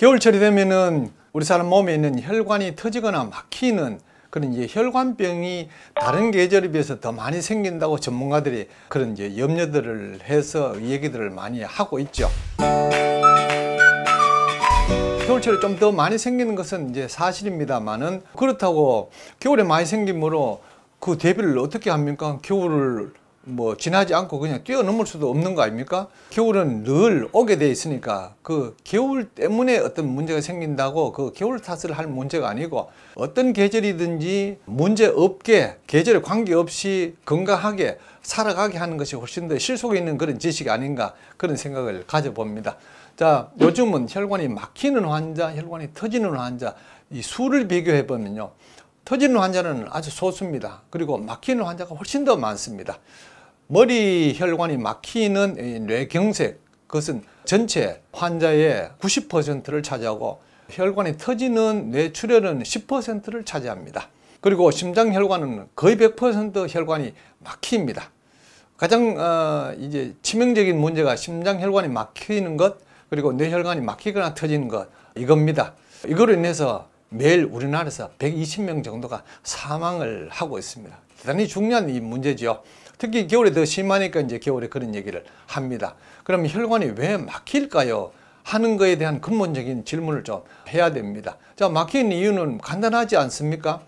겨울철이 되면은 우리 사람 몸에 있는 혈관이 터지거나 막히는 그런 이제 혈관병이 다른 계절에 비해서 더 많이 생긴다고 전문가들이 그런 이제 염려들을 해서 얘기들을 많이 하고 있죠. 겨울철에 좀더 많이 생기는 것은 이제 사실입니다만은 그렇다고 겨울에 많이 생기므로 그 대비를 어떻게 합니까? 겨울을 뭐 지나지 않고 그냥 뛰어넘을 수도 없는 거 아닙니까? 겨울은 늘 오게 돼 있으니까 그 겨울 때문에 어떤 문제가 생긴다고 그 겨울 탓을 할 문제가 아니고 어떤 계절이든지 문제 없게 계절에 관계없이 건강하게 살아가게 하는 것이 훨씬 더 실속에 있는 그런 지식 아닌가 그런 생각을 가져봅니다. 자, 요즘은 혈관이 막히는 환자, 혈관이 터지는 환자, 이 수를 비교해 보면요. 터지는 환자는 아주 소수입니다. 그리고 막히는 환자가 훨씬 더 많습니다. 머리 혈관이 막히는 뇌경색 그것은 전체 환자의 90%를 차지하고 혈관이 터지는 뇌출혈은 10%를 차지합니다. 그리고 심장혈관은 거의 100% 혈관이 막힙니다. 가장 어, 이제 치명적인 문제가 심장혈관이 막히는 것 그리고 뇌혈관이 막히거나 터지는 것 이겁니다. 이거로 인해서 매일 우리나라에서 120명 정도가 사망을 하고 있습니다. 대단히 중요한 이문제지 특히 겨울에 더 심하니까 이제 겨울에 그런 얘기를 합니다. 그럼 혈관이 왜 막힐까요? 하는 거에 대한 근본적인 질문을 좀 해야 됩니다. 자, 막힌 이유는 간단하지 않습니까?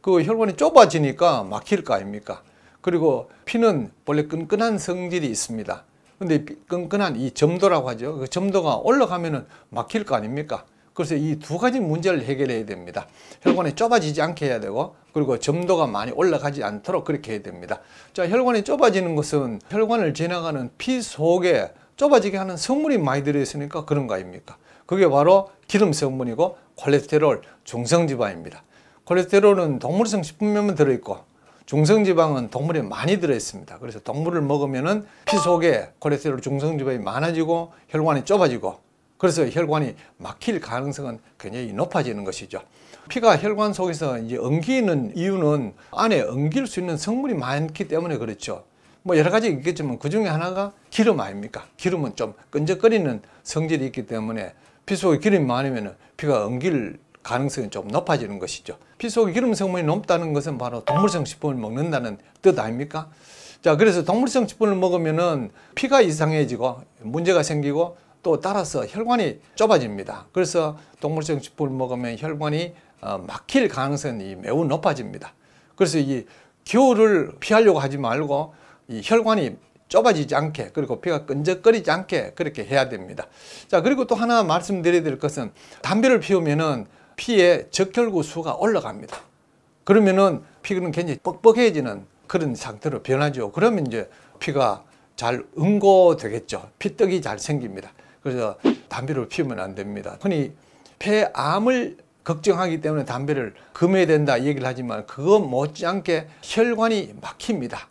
그 혈관이 좁아지니까 막힐 거 아닙니까? 그리고 피는 원래 끈끈한 성질이 있습니다. 근데 끈끈한 이 점도라고 하죠. 그 점도가 올라가면 막힐 거 아닙니까? 그래서 이 두 가지 문제를 해결해야 됩니다. 혈관이 좁아지지 않게 해야 되고 그리고 점도가 많이 올라가지 않도록 그렇게 해야 됩니다. 자, 혈관이 좁아지는 것은 혈관을 지나가는 피 속에 좁아지게 하는 성분이 많이 들어있으니까 그런 거 아닙니까? 그게 바로 기름 성분이고 콜레스테롤, 중성지방입니다. 콜레스테롤은 동물성 식품에만 들어있고 중성지방은 동물에 많이 들어있습니다. 그래서 동물을 먹으면 피 속에 콜레스테롤 중성지방이 많아지고 혈관이 좁아지고 그래서 혈관이 막힐 가능성은 굉장히 높아지는 것이죠. 피가 혈관 속에서 이제 엉기는 이유는 안에 엉길 수 있는 성분이 많기 때문에 그렇죠. 뭐 여러 가지 있겠지만 그 중에 하나가 기름 아닙니까? 기름은 좀 끈적거리는 성질이 있기 때문에 피 속에 기름이 많으면 피가 엉길 가능성이 좀 높아지는 것이죠. 피 속에 기름 성분이 높다는 것은 바로 동물성 식품을 먹는다는 뜻 아닙니까? 자, 그래서 동물성 식품을 먹으면 피가 이상해지고 문제가 생기고 또 따라서 혈관이 좁아집니다. 그래서 동물성 식품을 먹으면 혈관이 어, 막힐 가능성이 매우 높아집니다. 그래서 이 겨울을 피하려고 하지 말고 이 혈관이 좁아지지 않게 그리고 피가 끈적거리지 않게 그렇게 해야 됩니다. 자 그리고 또 하나 말씀드려야 될 것은 담배를 피우면은 피의 적혈구 수가 올라갑니다. 그러면은 피는 굉장히 뻑뻑해지는 그런 상태로 변하죠. 그러면 이제 피가 잘 응고되겠죠. 피떡이 잘 생깁니다. 그래서 담배를 피우면 안 됩니다. 흔히 폐암을 걱정하기 때문에 담배를 금해야 된다 얘기를 하지만 그거 못지않게 혈관이 막힙니다.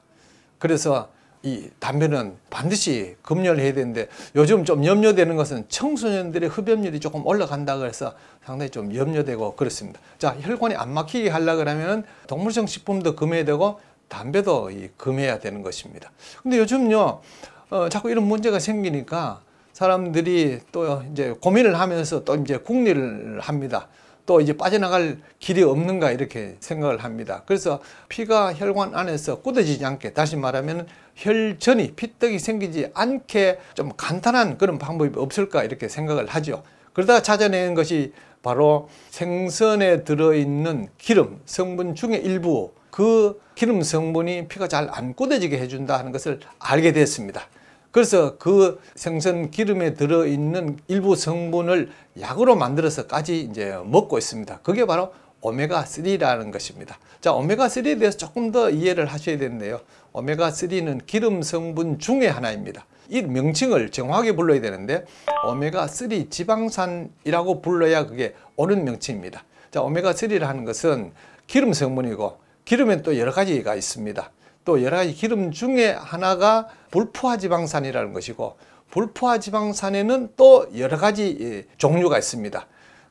그래서 이 담배는 반드시 금연 해야 되는데 요즘 좀 염려되는 것은 청소년들의 흡연율이 조금 올라간다 그래서 상당히 좀 염려되고 그렇습니다. 자 혈관이 안 막히게 하려 그러면 동물성 식품도 금해야 되고 담배도 이 금해야 되는 것입니다. 근데 요즘요 어, 자꾸 이런 문제가 생기니까 사람들이 또 이제 고민을 하면서 또 이제 궁리를 합니다. 또 이제 빠져나갈 길이 없는가 이렇게 생각을 합니다. 그래서 피가 혈관 안에서 굳어지지 않게 다시 말하면 혈전이 피떡이 생기지 않게 좀 간단한 그런 방법이 없을까 이렇게 생각을 하죠. 그러다 찾아낸 것이 바로 생선에 들어있는 기름 성분 중에 일부 그 기름 성분이 피가 잘 안 굳어지게 해준다 하는 것을 알게 됐습니다. 그래서 그 생선 기름에 들어있는 일부 성분을 약으로 만들어서까지 이제 먹고 있습니다. 그게 바로 오메가3라는 것입니다. 자, 오메가3에 대해서 조금 더 이해를 하셔야 되는데요. 오메가3는 기름 성분 중에 하나입니다. 이 명칭을 정확하게 불러야 되는데 오메가3 지방산이라고 불러야 그게 옳은 명칭입니다. 자, 오메가3라는 것은 기름 성분이고 기름엔 또 여러 가지가 있습니다. 또 여러 가지 기름 중에 하나가 불포화 지방산이라는 것이고 불포화 지방산에는 또 여러 가지 예, 종류가 있습니다.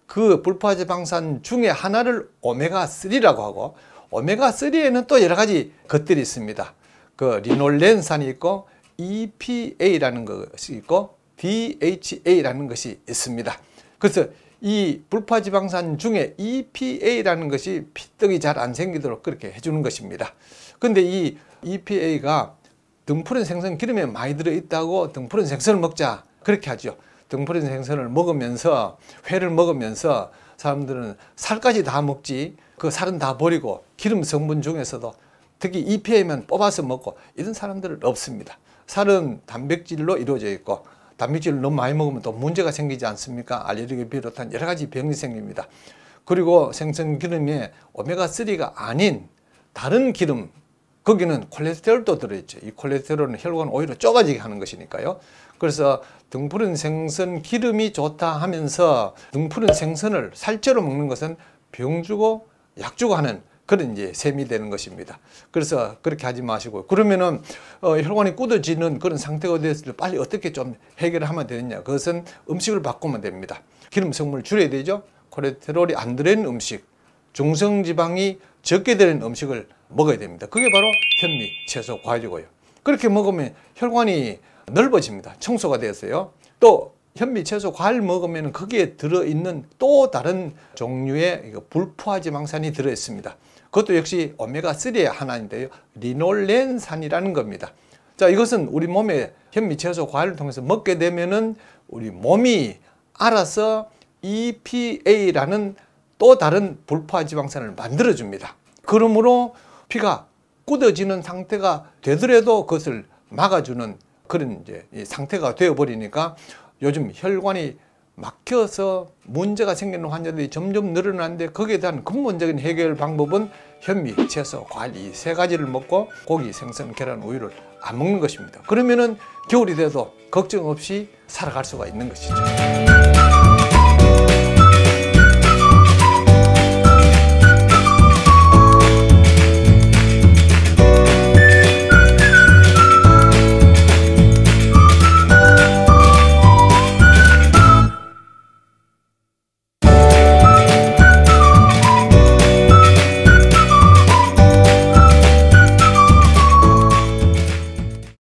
그 불포화 지방산 중에 하나를 오메가3라고 하고 오메가3에는 또 여러 가지 것들이 있습니다. 그 리놀렌산이 있고 EPA라는 것이 있고 DHA라는 것이 있습니다. 그래서 이 불파지방산 중에 EPA라는 것이 피떡이 잘 안 생기도록 그렇게 해주는 것입니다. 근데 이 EPA가 등푸른 생선 기름에 많이 들어있다고 등푸른 생선을 먹자 그렇게 하죠. 등푸른 생선을 먹으면서 회를 먹으면서 사람들은 살까지 다 먹지 그 살은 다 버리고 기름 성분 중에서도 특히 EPA만 뽑아서 먹고 이런 사람들은 없습니다. 살은 단백질로 이루어져 있고 단백질을 너무 많이 먹으면 또 문제가 생기지 않습니까? 알레르기 비롯한 여러 가지 병이 생깁니다. 그리고 생선기름에 오메가3가 아닌 다른 기름 거기는 콜레스테롤도 들어있죠. 이 콜레스테롤은 혈관 오히려 쪼가지게 하는 것이니까요. 그래서 등푸른 생선 기름이 좋다 하면서 등푸른 생선을 살제로 먹는 것은 병 주고 약 주고 하는 그런 이제 셈이 되는 것입니다. 그래서 그렇게 하지 마시고 그러면은 어, 혈관이 굳어지는 그런 상태가 됐을 때 빨리 어떻게 좀 해결하면 되느냐 그것은 음식을 바꾸면 됩니다. 기름 성분을 줄여야 되죠. 콜레테롤이안 들어있는 음식, 중성지방이 적게 되는 음식을 먹어야 됩니다. 그게 바로 현미, 채소, 과일이고요. 그렇게 먹으면 혈관이 넓어집니다. 청소가 되었어요. 또 현미 채소 과일 먹으면 거기에 들어있는 또 다른 종류의 불포화지 방산이 들어있습니다. 그것도 역시 오메가3의 하나인데요. 리놀렌산이라는 겁니다. 자, 이것은 우리 몸에 현미 채소 과일을 통해서 먹게 되면은 우리 몸이 알아서 EPA라는 또 다른 불포화 지방산을 만들어줍니다. 그러므로 피가 굳어지는 상태가 되더라도 그것을 막아주는 그런 이제 상태가 되어버리니까 요즘 혈관이 막혀서 문제가 생기는 환자들이 점점 늘어나는데 거기에 대한 근본적인 해결 방법은 현미, 채소, 과일 이세 가지를 먹고 고기, 생선, 계란, 우유를 안 먹는 것입니다. 그러면은 겨울이 돼도 걱정 없이 살아갈 수가 있는 것이죠.